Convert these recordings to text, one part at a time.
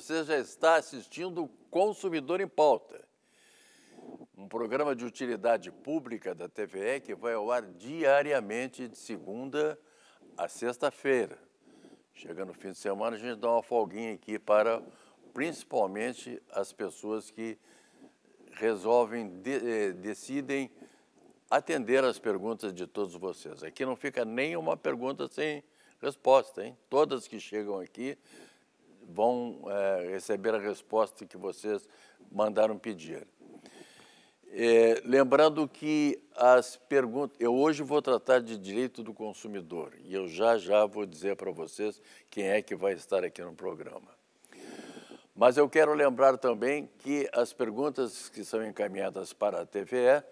Você já está assistindo Consumidor em Pauta, um programa de utilidade pública da TVE que vai ao ar diariamente de segunda a sexta-feira. Chega no fim de semana, a gente dá uma folguinha aqui para principalmente as pessoas que resolvem, de, eh, decidem atender as perguntas de todos vocês. Aqui não fica nenhuma pergunta sem resposta, hein? Todas que chegam aqui vão é, receber a resposta que vocês mandaram pedir. É, lembrando que as perguntas. Eu hoje vou tratar de direito do consumidor e eu já já vou dizer para vocês quem é que vai estar aqui no programa. Mas eu quero lembrar também que as perguntas que são encaminhadas para a TVE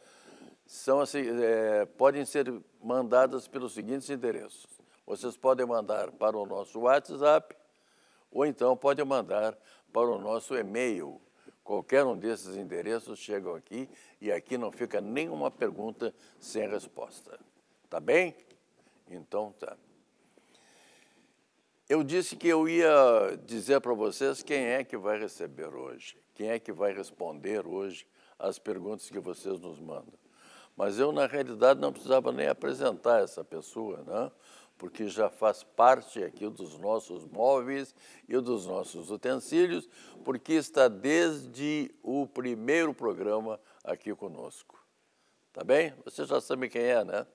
são, assim, é, podem ser mandadas pelos seguintes endereços. Vocês podem mandar para o nosso WhatsApp ou então pode mandar para o nosso e-mail. Qualquer um desses endereços chegam aqui e aqui não fica nenhuma pergunta sem resposta. Tá bem? Então tá. Eu disse que eu ia dizer para vocês quem é que vai receber hoje, quem é que vai responder hoje as perguntas que vocês nos mandam. Mas eu, na realidade, não precisava nem apresentar essa pessoa, não né? porque já faz parte aqui dos nossos móveis e dos nossos utensílios, porque está desde o primeiro programa aqui conosco. Tá bem? Você já sabe quem é, né?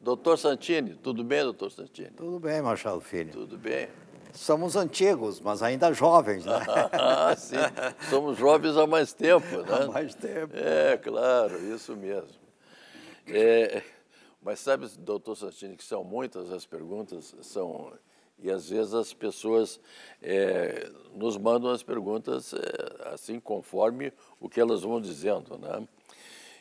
Doutor Santini, tudo bem, doutor Santini? Tudo bem, Machado Filho. Tudo bem. Somos antigos, mas ainda jovens, né? ah, sim, somos jovens há mais tempo, né? Há mais tempo. É, claro, isso mesmo. É, mas sabe, doutor Santini, que são muitas as perguntas, são e às vezes as pessoas é, nos mandam as perguntas é, assim conforme o que elas vão dizendo, né?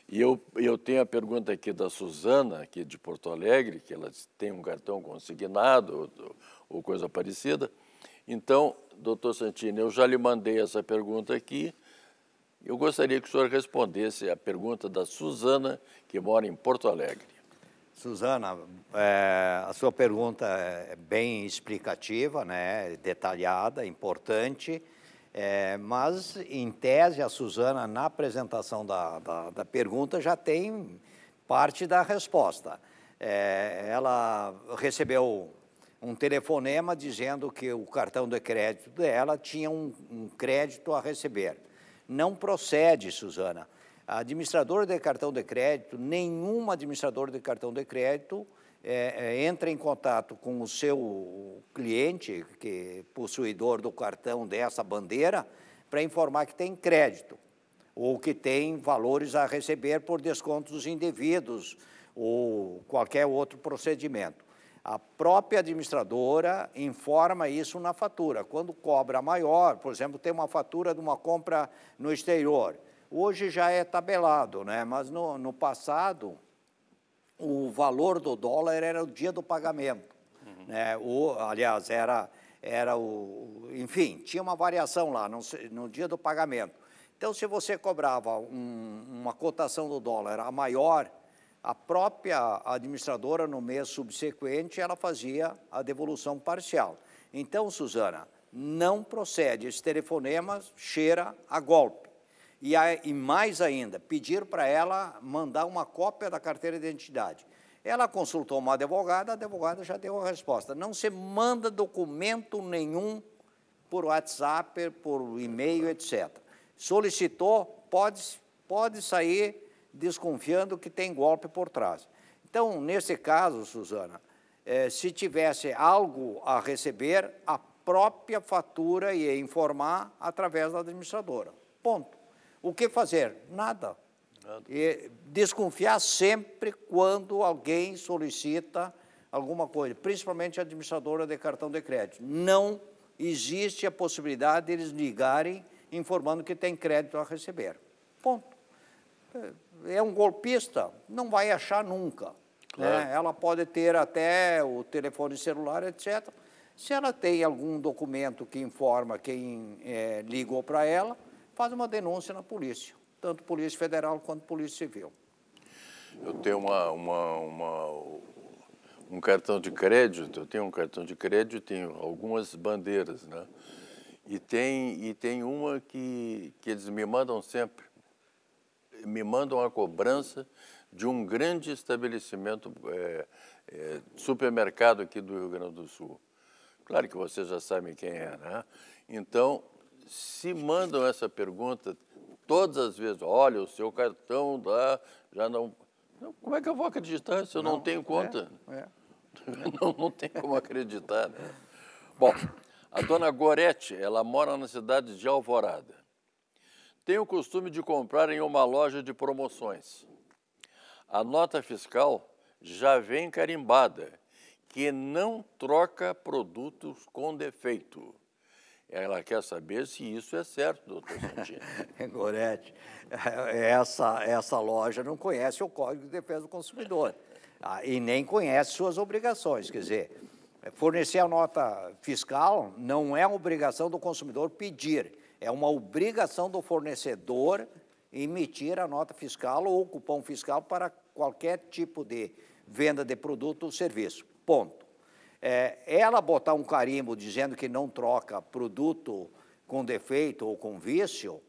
E eu, eu tenho a pergunta aqui da Suzana, aqui de Porto Alegre, que ela tem um cartão consignado ou, ou coisa parecida. Então, doutor Santini, eu já lhe mandei essa pergunta aqui. Eu gostaria que o senhor respondesse a pergunta da Suzana, que mora em Porto Alegre. Suzana, é, a sua pergunta é, é bem explicativa, né, detalhada, importante, é, mas, em tese, a Suzana, na apresentação da, da, da pergunta, já tem parte da resposta. É, ela recebeu um telefonema dizendo que o cartão de crédito dela tinha um, um crédito a receber. Não procede, Suzana. Administrador de cartão de crédito, nenhum administrador de cartão de crédito é, é, entra em contato com o seu cliente, que é possuidor do cartão dessa bandeira, para informar que tem crédito ou que tem valores a receber por descontos indevidos ou qualquer outro procedimento. A própria administradora informa isso na fatura. Quando cobra maior, por exemplo, tem uma fatura de uma compra no exterior Hoje já é tabelado, né? mas no, no passado o valor do dólar era o dia do pagamento. Uhum. Né? O, aliás, era, era o. Enfim, tinha uma variação lá no, no dia do pagamento. Então, se você cobrava um, uma cotação do dólar a maior, a própria administradora, no mês subsequente, ela fazia a devolução parcial. Então, Suzana, não procede. Esse telefonema cheira a golpe. E, a, e mais ainda, pedir para ela mandar uma cópia da carteira de identidade. Ela consultou uma advogada, a advogada já deu a resposta. Não se manda documento nenhum por WhatsApp, por e-mail, etc. Solicitou, pode, pode sair desconfiando que tem golpe por trás. Então, nesse caso, Suzana, eh, se tivesse algo a receber, a própria fatura ia informar através da administradora. Ponto. O que fazer? Nada. Nada. E desconfiar sempre quando alguém solicita alguma coisa, principalmente a administradora de cartão de crédito. Não existe a possibilidade deles ligarem informando que tem crédito a receber. Ponto. É, é um golpista, não vai achar nunca. Claro. Né? Ela pode ter até o telefone celular, etc. Se ela tem algum documento que informa quem é, ligou para ela, faz uma denúncia na polícia, tanto polícia federal quanto polícia civil. Eu tenho uma, uma, uma, um cartão de crédito, eu tenho um cartão de crédito, tenho algumas bandeiras, né? E tem, e tem uma que, que eles me mandam sempre, me mandam a cobrança de um grande estabelecimento, é, é, supermercado aqui do Rio Grande do Sul. Claro que vocês já sabem quem é, né? Então, se mandam essa pergunta todas as vezes, olha, o seu cartão dá já não. Como é que eu vou acreditar se eu não, não tenho é, conta? É, é. não, não tem como acreditar. Né? Bom, a dona Gorete, ela mora na cidade de Alvorada. Tem o costume de comprar em uma loja de promoções. A nota fiscal já vem carimbada, que não troca produtos com defeito. Ela quer saber se isso é certo, doutor Santini. É, Gorete, é, essa, essa loja não conhece o Código de Defesa do Consumidor tá? e nem conhece suas obrigações. Quer dizer, fornecer a nota fiscal não é obrigação do consumidor pedir, é uma obrigação do fornecedor emitir a nota fiscal ou cupom fiscal para qualquer tipo de venda de produto ou serviço. Ponto é, ela botar um carimbo dizendo que não troca produto com defeito ou com vício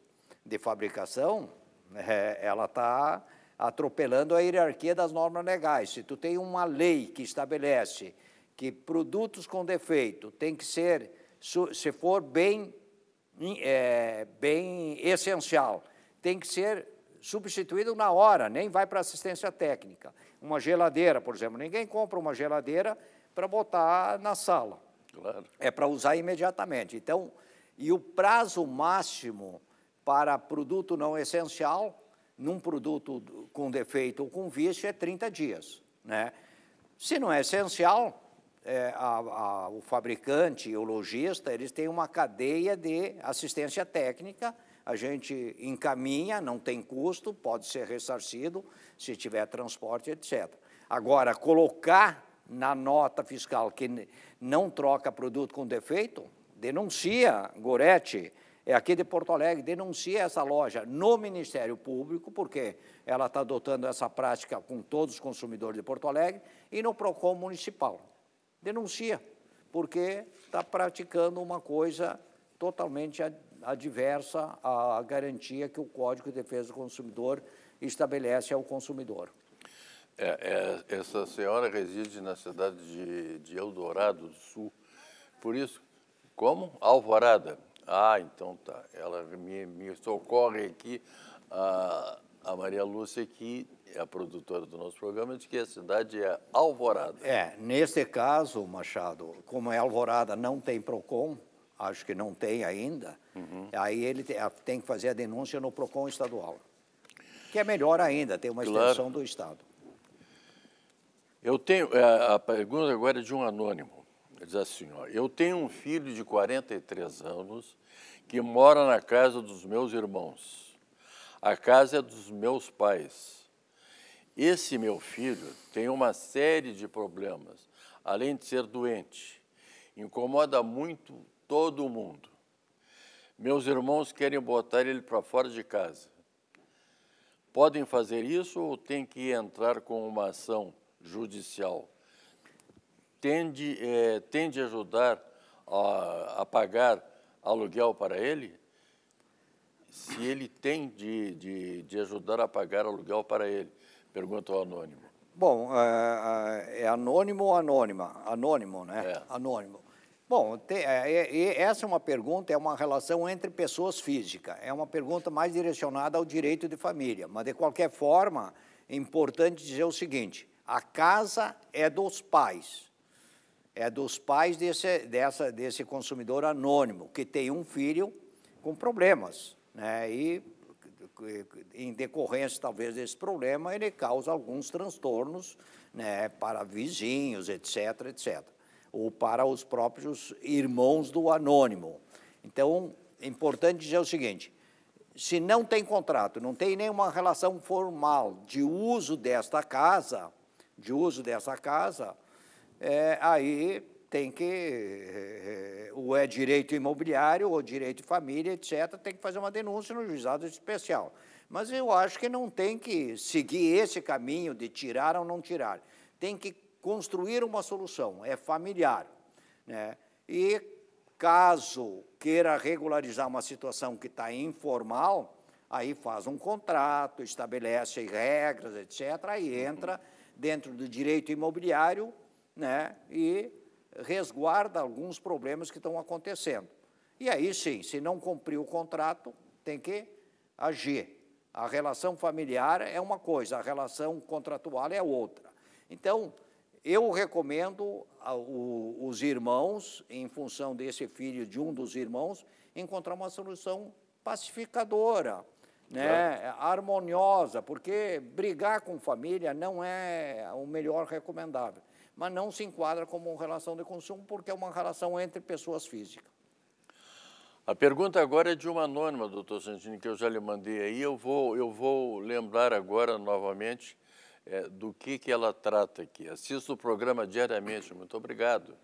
de fabricação, é, ela está atropelando a hierarquia das normas legais. Se tu tem uma lei que estabelece que produtos com defeito tem que ser, se for bem, é, bem essencial, tem que ser substituído na hora, nem vai para assistência técnica. Uma geladeira, por exemplo, ninguém compra uma geladeira para botar na sala. Claro. É para usar imediatamente. Então, e o prazo máximo para produto não essencial, num produto com defeito ou com vício, é 30 dias. Né? Se não é essencial, é, a, a, o fabricante, o lojista, eles têm uma cadeia de assistência técnica, a gente encaminha, não tem custo, pode ser ressarcido se tiver transporte, etc. Agora, colocar na nota fiscal que não troca produto com defeito, denuncia Goretti, é aqui de Porto Alegre, denuncia essa loja no Ministério Público, porque ela está adotando essa prática com todos os consumidores de Porto Alegre, e no PROCON Municipal. Denuncia, porque está praticando uma coisa totalmente adversa à garantia que o Código de Defesa do Consumidor estabelece ao consumidor. É, é, essa senhora reside na cidade de, de Eldorado do Sul, por isso, como? Alvorada. Ah, então tá. Ela me, me socorre aqui, a, a Maria Lúcia, que é a produtora do nosso programa, de que a cidade é Alvorada. É, nesse caso, Machado, como é Alvorada, não tem PROCON, acho que não tem ainda, uhum. aí ele tem que fazer a denúncia no PROCON estadual, que é melhor ainda, tem uma claro. extensão do Estado. Eu tenho. É, a pergunta agora é de um anônimo. Ele diz assim: ó, Eu tenho um filho de 43 anos que mora na casa dos meus irmãos. A casa é dos meus pais. Esse meu filho tem uma série de problemas, além de ser doente. Incomoda muito todo mundo. Meus irmãos querem botar ele para fora de casa. Podem fazer isso ou tem que entrar com uma ação judicial tende, é, tende a ajudar a, a, pagar aluguel para ele? Se ele tem de, de, de ajudar a pagar aluguel para ele? Pergunta o anônimo. Bom, é, é, é anônimo ou anônima? Anônimo, né? É. Anônimo. Bom, te, é, é essa é uma pergunta, é uma relação entre pessoas físicas. É uma pergunta mais direcionada ao direito de família. Mas, de qualquer forma, é importante dizer o seguinte: a casa é dos pais. É dos pais desse, dessa, desse consumidor anônimo, que tem um filho com problemas. Né? E, em decorrência, talvez, desse problema, ele causa alguns transtornos né, para vizinhos, etc., etc., ou para os próprios irmãos do anônimo. Então, é importante dizer o seguinte: se não tem contrato, não tem nenhuma relação formal de uso desta casa, de uso dessa casa, é, aí tem que, é, ou é direito imobiliário, ou direito de família, etc., tem que fazer uma denúncia no juizado especial. Mas eu acho que não tem que seguir esse caminho de tirar ou não tirar. Tem que construir uma solução, é familiar. Né? E caso queira regularizar uma situação que está informal, aí faz um contrato, estabelece regras, etc., aí entra uhum dentro do direito imobiliário né, e resguarda alguns problemas que estão acontecendo. E aí sim, se não cumprir o contrato, tem que agir. A relação familiar é uma coisa, a relação contratual é outra. Então, eu recomendo os irmãos, em função desse filho de um dos irmãos, encontrar uma solução pacificadora, né, é. harmoniosa, porque brigar com família não é o melhor recomendável, mas não se enquadra como uma relação de consumo, porque é uma relação entre pessoas físicas. A pergunta agora é de uma anônima, doutor Santini, que eu já lhe mandei aí. Eu vou, eu vou lembrar agora novamente é, do que, que ela trata aqui. Assista o programa diariamente, muito obrigado.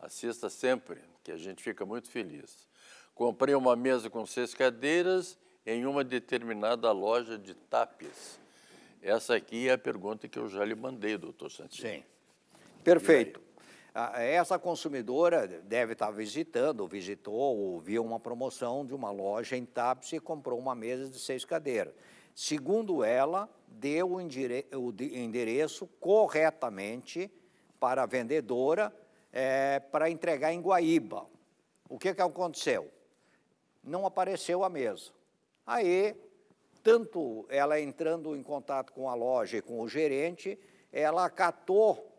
Assista sempre, que a gente fica muito feliz. Comprei uma mesa com seis cadeiras em uma determinada loja de tapes? Essa aqui é a pergunta que eu já lhe mandei, doutor Santos. Sim. Perfeito. Ah, essa consumidora deve estar visitando, visitou, ou viu uma promoção de uma loja em Tapes e comprou uma mesa de seis cadeiras. Segundo ela, deu o endereço corretamente para a vendedora é, para entregar em Guaíba. O que, que aconteceu? Não apareceu a mesa. Aí, tanto ela entrando em contato com a loja e com o gerente, ela acatou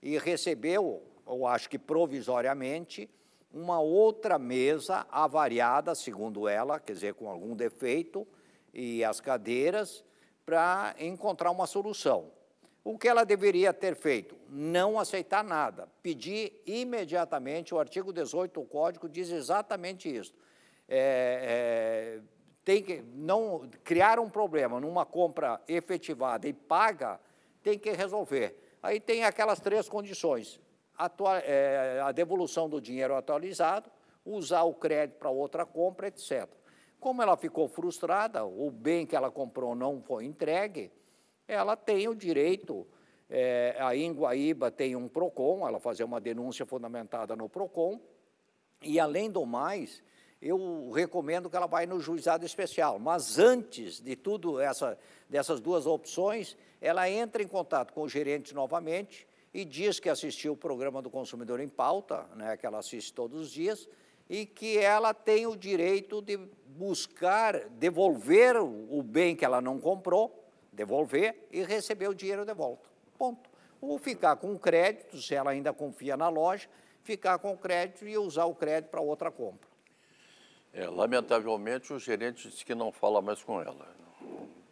e recebeu, ou acho que provisoriamente, uma outra mesa avariada, segundo ela, quer dizer, com algum defeito, e as cadeiras, para encontrar uma solução. O que ela deveria ter feito? Não aceitar nada. Pedir imediatamente, o artigo 18 do Código diz exatamente isso. É, é, tem que não criar um problema numa compra efetivada e paga, tem que resolver. Aí tem aquelas três condições: é, a devolução do dinheiro atualizado, usar o crédito para outra compra, etc. Como ela ficou frustrada, o bem que ela comprou não foi entregue, ela tem o direito. É, a Inguaíba tem um PROCON, ela fazer uma denúncia fundamentada no PROCON, e além do mais, eu recomendo que ela vá no juizado especial. Mas antes de tudo essa, dessas duas opções, ela entra em contato com o gerente novamente e diz que assistiu o programa do consumidor em pauta, né, que ela assiste todos os dias, e que ela tem o direito de buscar devolver o bem que ela não comprou, devolver e receber o dinheiro de volta. Ponto. Ou ficar com crédito, se ela ainda confia na loja, ficar com crédito e usar o crédito para outra compra. É, lamentavelmente, o gerente disse que não fala mais com ela.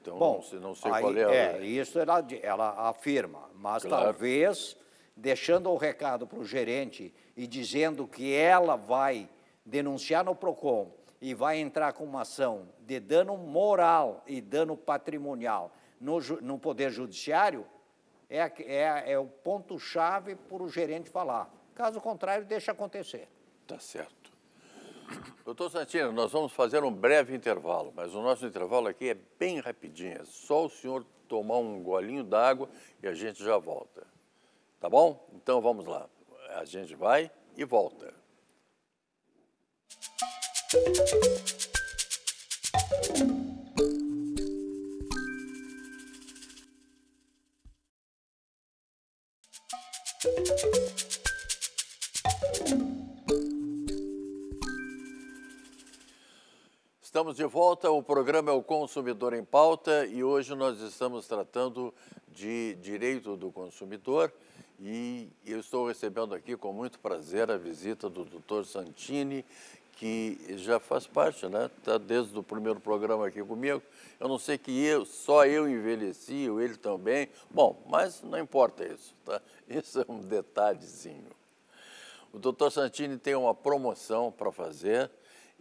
Então, Bom, não sei, não sei aí, qual é a... É, isso ela, ela afirma, mas claro. talvez deixando o recado para o gerente e dizendo que ela vai denunciar no PROCON e vai entrar com uma ação de dano moral e dano patrimonial no, no Poder Judiciário, é, é, é o ponto-chave para o gerente falar. Caso contrário, deixa acontecer. Tá certo. Doutor Santino, nós vamos fazer um breve intervalo, mas o nosso intervalo aqui é bem rapidinho. É só o senhor tomar um golinho d'água e a gente já volta. Tá bom? Então vamos lá. A gente vai e volta. Música Estamos de volta, o programa é o Consumidor em Pauta e hoje nós estamos tratando de direito do consumidor e eu estou recebendo aqui com muito prazer a visita do doutor Santini, que já faz parte, né? Está desde o primeiro programa aqui comigo. Eu não sei que eu, só eu envelheci, ou ele também. Bom, mas não importa isso, tá? Isso é um detalhezinho. O doutor Santini tem uma promoção para fazer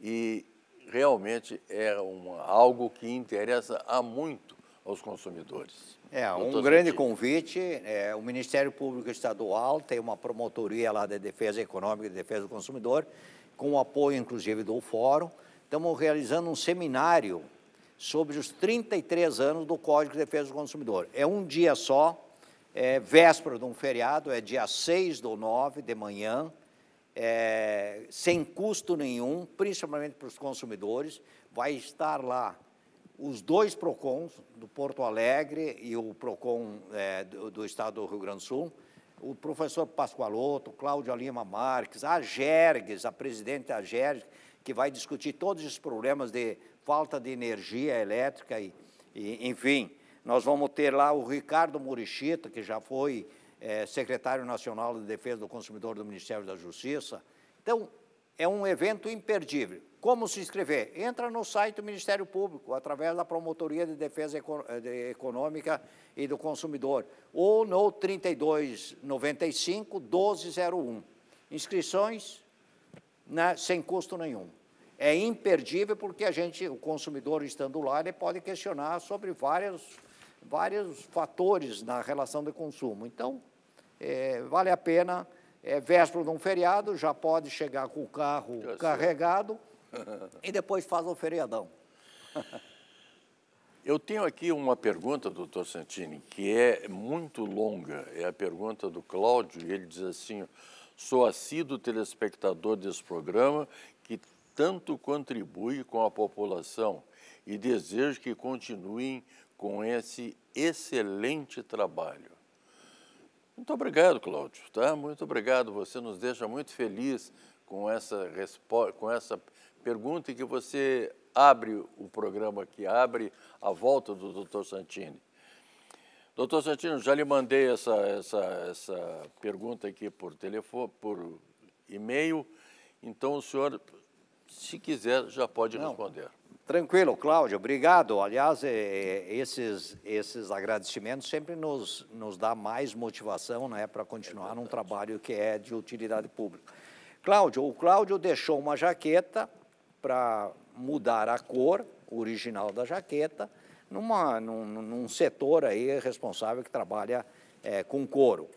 e realmente é algo que interessa a muito aos consumidores. É, um grande sentido. convite. É, o Ministério Público Estadual tem uma promotoria lá da de Defesa Econômica e de Defesa do Consumidor, com o apoio, inclusive, do Fórum. Estamos realizando um seminário sobre os 33 anos do Código de Defesa do Consumidor. É um dia só, é véspera de um feriado, é dia 6 do 9 de manhã, é, sem custo nenhum, principalmente para os consumidores. Vai estar lá os dois PROCONs, do Porto Alegre e o PROCON é, do, do, estado do Rio Grande do Sul, o professor Pascoaloto, Cláudia Lima Marques, a Gerges, a presidente da Gerges, que vai discutir todos os problemas de falta de energia elétrica e, e enfim, nós vamos ter lá o Ricardo Murichita, que já foi é, secretário nacional de defesa do consumidor do Ministério da Justiça. Então, é um evento imperdível. Como se inscrever? Entra no site do Ministério Público, através da Promotoria de Defesa Econômica e do Consumidor, ou no 3295 1201. Inscrições né, sem custo nenhum. É imperdível porque a gente, o consumidor estando lá, ele pode questionar sobre várias vários fatores na relação de consumo. Então, é, vale a pena, é véspera de um feriado, já pode chegar com o carro tá carregado sei. e depois faz o feriadão. Eu tenho aqui uma pergunta, doutor Santini, que é muito longa. É a pergunta do Cláudio, e ele diz assim: sou assíduo telespectador desse programa que tanto contribui com a população e desejo que continuem com esse excelente trabalho. Muito obrigado, Cláudio. Tá? Muito obrigado. Você nos deixa muito feliz com essa, com essa pergunta que você abre o programa que abre a volta do Dr. Santini. Doutor Santino, já lhe mandei essa, essa, essa pergunta aqui por telefone, por e-mail. Então, o senhor, se quiser, já pode Não. responder. Tranquilo, Cláudio, obrigado. Aliás, é, é, esses, esses agradecimentos sempre nos, nos dá mais motivação né, para continuar é num trabalho que é de utilidade pública. Cláudio, o Cláudio deixou uma jaqueta para mudar a cor original da jaqueta numa, num, num setor aí responsável que trabalha é, com couro.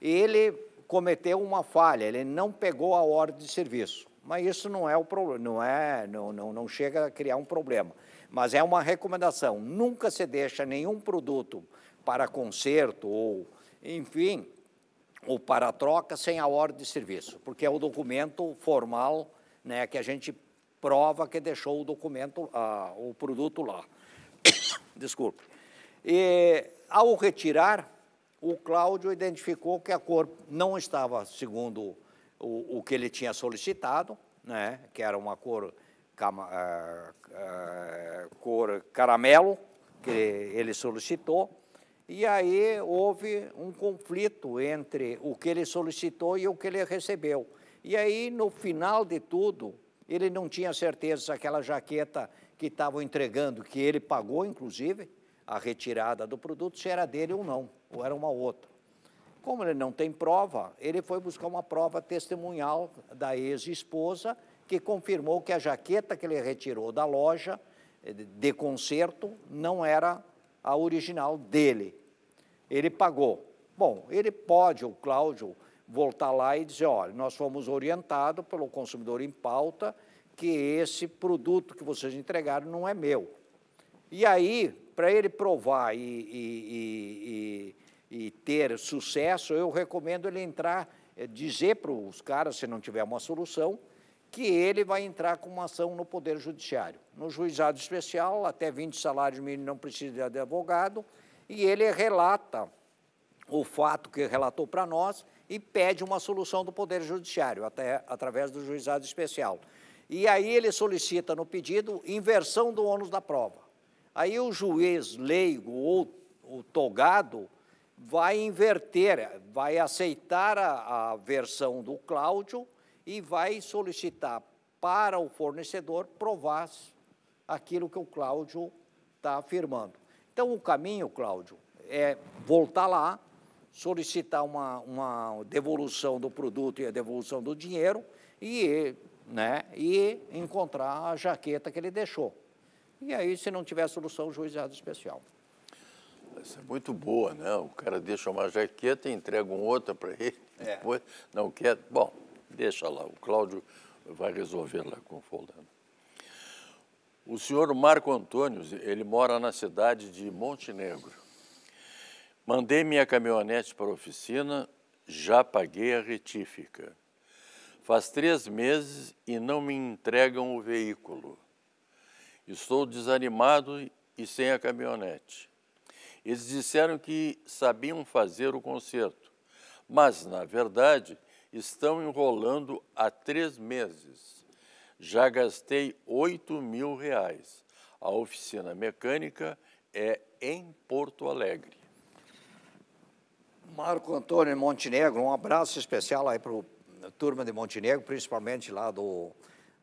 E ele cometeu uma falha, ele não pegou a ordem de serviço. Mas isso não é o problema, não é, não, não, não chega a criar um problema. Mas é uma recomendação. Nunca se deixa nenhum produto para conserto ou, enfim, ou para troca sem a ordem de serviço, porque é o documento formal, né, que a gente prova que deixou o documento, o produto lá. Desculpe. E ao retirar, o Cláudio identificou que a cor não estava segundo o, o que ele tinha solicitado, né, que era uma cor, ah, ah, cor caramelo, que ele solicitou, e aí houve um conflito entre o que ele solicitou e o que ele recebeu. E aí, no final de tudo, ele não tinha certeza se aquela jaqueta que estavam entregando, que ele pagou, inclusive, a retirada do produto, se era dele ou não, ou era uma outra. Como ele não tem prova, ele foi buscar uma prova testemunhal da ex-esposa, que confirmou que a jaqueta que ele retirou da loja eh, de conserto não era a original dele. Ele pagou. Bom, ele pode, o Cláudio, voltar lá e dizer, olha, nós fomos orientados pelo consumidor em pauta que esse produto que vocês entregaram não é meu. E aí, para ele provar e, e, e, e e ter sucesso, eu recomendo ele entrar, eh, dizer para os caras, se não tiver uma solução, que ele vai entrar com uma ação no Poder Judiciário. No juizado especial, até 20 salários mínimos não precisa de advogado, e ele relata o fato que relatou para nós e pede uma solução do Poder Judiciário, até através do juizado especial. E aí ele solicita no pedido inversão do ônus da prova. Aí o juiz leigo ou o togado vai inverter, vai aceitar a, a versão do Cláudio e vai solicitar para o fornecedor provar aquilo que o Cláudio está afirmando. Então, o caminho, Cláudio, é voltar lá, solicitar uma, uma devolução do produto e a devolução do dinheiro e, né, e encontrar a jaqueta que ele deixou. E aí, se não tiver solução, juizado especial. Isso é muito boa, né? O cara deixa uma jaqueta e entrega um outra para ele. É. Depois não quer. Bom, deixa lá. O Cláudio vai resolver lá com o Foldano. O senhor Marco Antônio, ele mora na cidade de Montenegro. Mandei minha caminhonete para a oficina, já paguei a retífica. Faz três meses e não me entregam o veículo. Estou desanimado e sem a caminhonete. Eles disseram que sabiam fazer o concerto, mas, na verdade, estão enrolando há três meses. Já gastei 8 mil reais. A oficina mecânica é em Porto Alegre. Marco Antônio Montenegro, um abraço especial aí para a eh, turma de Montenegro, principalmente lá do,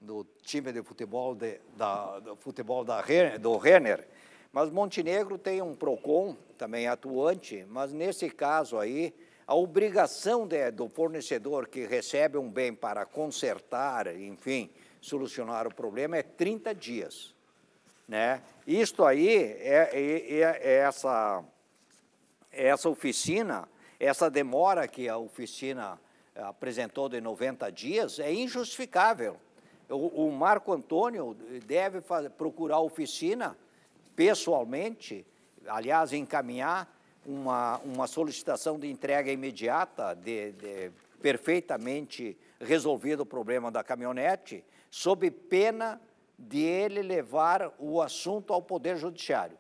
do time de futebol, de, da, do futebol da, do Renner. Mas Montenegro tem um PROCON também atuante, mas nesse caso aí, a obrigação de, do fornecedor que recebe um bem para consertar, enfim, solucionar o problema é 30 dias. Né? Isto aí, é, é, é, é essa, é essa oficina, essa demora que a oficina eh, apresentou de 90 dias é injustificável. O, o Marco Antônio deve fazer, procurar a oficina pessoalmente, aliás, encaminhar uma, uma solicitação de entrega imediata, de, de, perfeitamente resolvido o problema da caminhonete, sob pena de ele levar o assunto ao Poder Judiciário.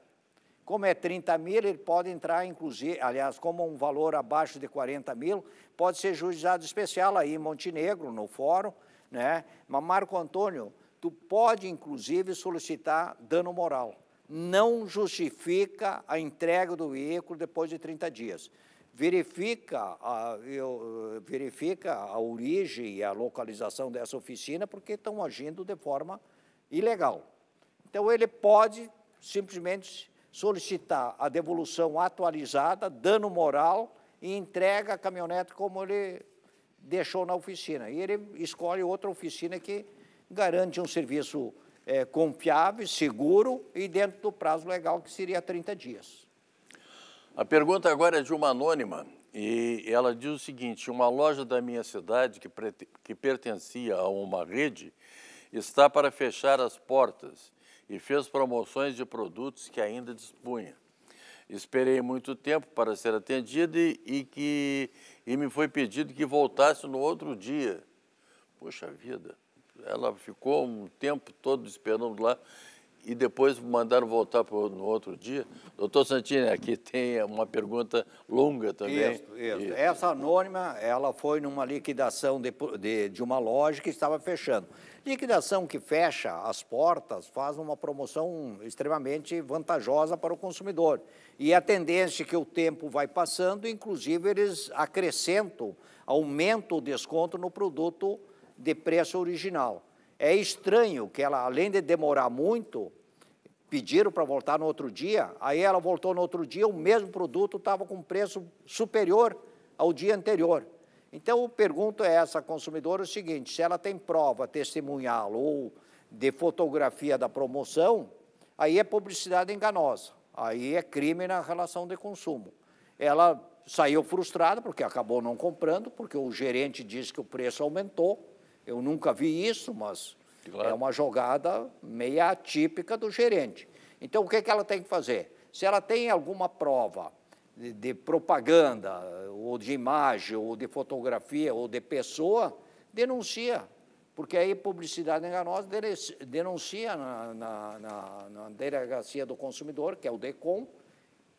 Como é 30 mil, ele pode entrar, inclusive, aliás, como um valor abaixo de 40 mil, pode ser juizado especial aí em Montenegro, no fórum, né? Mas, Marco Antônio, tu pode, inclusive, solicitar dano moral não justifica a entrega do veículo depois de 30 dias. Verifica a, eu, verifica a origem e a localização dessa oficina, porque estão agindo de forma ilegal. Então, ele pode simplesmente solicitar a devolução atualizada, dano moral, e entrega a caminhonete como ele deixou na oficina. E ele escolhe outra oficina que garante um serviço é, confiável, seguro e dentro do prazo legal, que seria 30 dias. A pergunta agora é de uma anônima e ela diz o seguinte: uma loja da minha cidade que, que pertencia a uma rede está para fechar as portas e fez promoções de produtos que ainda dispunha. Esperei muito tempo para ser atendida e, e, que, e me foi pedido que voltasse no outro dia. Poxa vida! ela ficou um tempo todo esperando lá e depois mandaram voltar pro, no outro dia. Doutor Santini, aqui tem uma pergunta longa também. Isso, isso. isso. Essa anônima, ela foi numa liquidação de, de, de, uma loja que estava fechando. Liquidação que fecha as portas faz uma promoção extremamente vantajosa para o consumidor. E a tendência é que o tempo vai passando, inclusive eles acrescentam, aumentam o desconto no produto de preço original. É estranho que ela, além de demorar muito, pediram para voltar no outro dia, aí ela voltou no outro dia, o mesmo produto estava com preço superior ao dia anterior. Então, eu pergunto a é essa consumidora é o seguinte: se ela tem prova testemunhal ou de fotografia da promoção, aí é publicidade enganosa, aí é crime na relação de consumo. Ela saiu frustrada porque acabou não comprando, porque o gerente disse que o preço aumentou eu nunca vi isso, mas claro. é uma jogada meia atípica do gerente. Então, o que, é que ela tem que fazer? Se ela tem alguma prova de, de propaganda, ou de imagem, ou de fotografia, ou de pessoa, denuncia. Porque aí publicidade enganosa denuncia na, na, na, na delegacia do consumidor, que é o DECOM,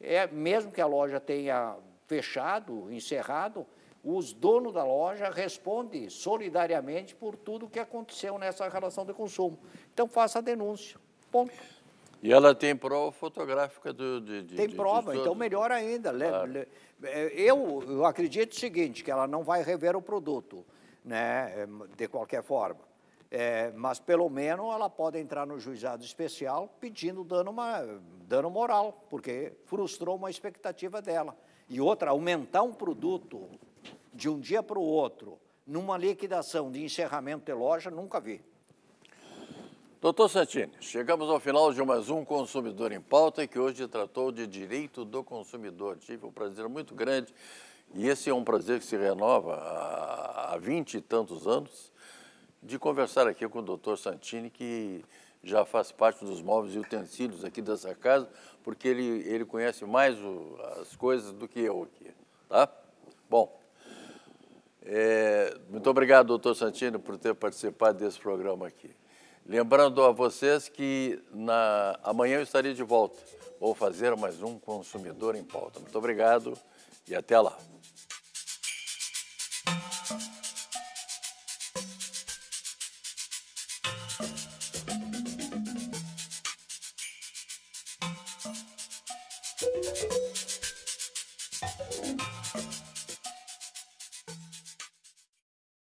é, mesmo que a loja tenha fechado, encerrado, os donos da loja respondem solidariamente por tudo o que aconteceu nessa relação de consumo. Então, faça a denúncia. Ponto. E ela tem prova fotográfica do. De, de tem prova, de, de... então melhor ainda. Claro. É, eu, eu acredito o seguinte, que ela não vai rever o produto, né, de qualquer forma. É, mas pelo menos ela pode entrar no juizado especial pedindo dano, uma, dano moral, porque frustrou uma expectativa dela. E outra, aumentar um produto de um dia para o outro, numa liquidação de encerramento de loja, nunca vi. Doutor Santini, chegamos ao final de mais um Consumidor em Pauta, que hoje tratou de direito do consumidor. Tive um prazer muito grande, e esse é um prazer que se renova há vinte e tantos anos, de conversar aqui com o doutor Santini, que já faz parte dos móveis e utensílios aqui dessa casa, porque ele, ele conhece mais o, as coisas do que eu aqui, tá? Bom, é, muito obrigado, doutor Santino, por ter participado desse programa aqui. Lembrando a vocês que na, amanhã eu estarei de volta. Vou fazer mais um Consumidor em Pauta. Muito obrigado e até lá.